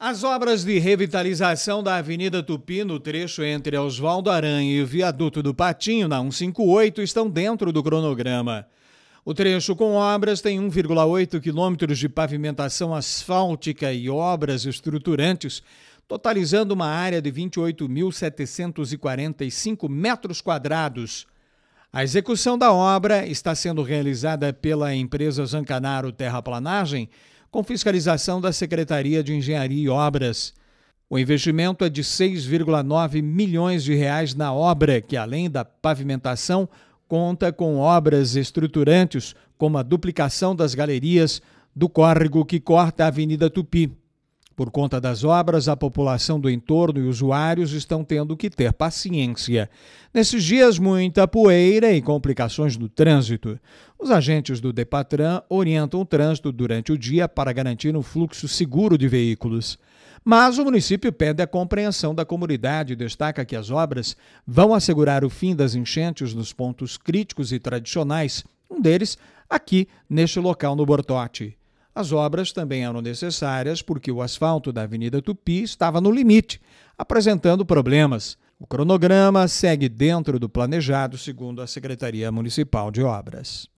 As obras de revitalização da Avenida Tupi, no trecho entre Oswaldo Aranha e o Viaduto do Patinho, na 158, estão dentro do cronograma. O trecho com obras tem 1,8 quilômetros de pavimentação asfáltica e obras estruturantes, totalizando uma área de 28.745 metros quadrados. A execução da obra está sendo realizada pela empresa Zancanaro Terraplanagem, Planagem com fiscalização da Secretaria de Engenharia e Obras. O investimento é de 6,9 milhões de reais na obra, que além da pavimentação, conta com obras estruturantes, como a duplicação das galerias do córrego que corta a Avenida Tupi. Por conta das obras, a população do entorno e usuários estão tendo que ter paciência. Nesses dias, muita poeira e complicações no trânsito. Os agentes do Depatran orientam o trânsito durante o dia para garantir um fluxo seguro de veículos. Mas o município pede a compreensão da comunidade e destaca que as obras vão assegurar o fim das enchentes nos pontos críticos e tradicionais, um deles aqui neste local no Bortote. As obras também eram necessárias porque o asfalto da Avenida Tupi estava no limite, apresentando problemas. O cronograma segue dentro do planejado, segundo a Secretaria Municipal de Obras.